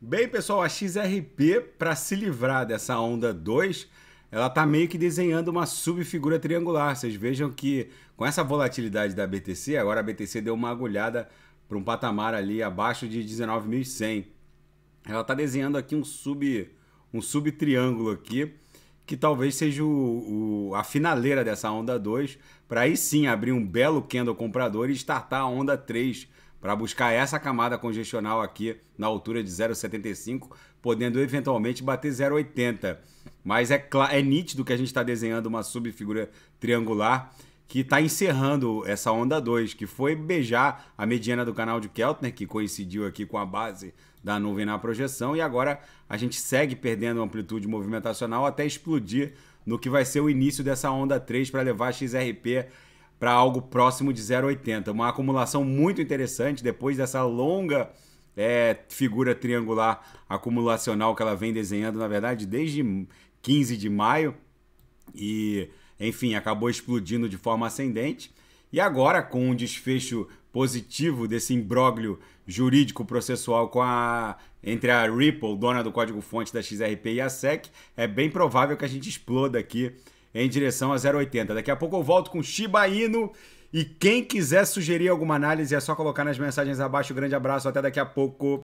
Bem, pessoal, a XRP, para se livrar dessa onda 2, ela está meio que desenhando uma subfigura triangular. Vocês vejam que com essa volatilidade da BTC, agora a BTC deu uma agulhada para um patamar ali abaixo de 19.100. Ela está desenhando aqui um sub um subtriângulo aqui, que talvez seja o, o, a finaleira dessa onda 2, para aí sim abrir um belo candle comprador e startar a onda 3 para buscar essa camada congestional aqui na altura de 0,75, podendo eventualmente bater 0,80. Mas é, é nítido que a gente está desenhando uma subfigura triangular que está encerrando essa onda 2, que foi beijar a mediana do canal de Keltner, que coincidiu aqui com a base da nuvem na projeção, e agora a gente segue perdendo amplitude movimentacional até explodir no que vai ser o início dessa onda 3 para levar a XRP para algo próximo de 0,80. Uma acumulação muito interessante depois dessa longa é, figura triangular acumulacional que ela vem desenhando, na verdade, desde 15 de maio. E, enfim, acabou explodindo de forma ascendente. E agora, com um desfecho positivo desse imbróglio jurídico processual com a entre a Ripple, dona do código-fonte da XRP e a SEC, é bem provável que a gente exploda aqui em direção a 0,80. Daqui a pouco eu volto com Shiba Inu. E quem quiser sugerir alguma análise é só colocar nas mensagens abaixo. Grande abraço, até daqui a pouco.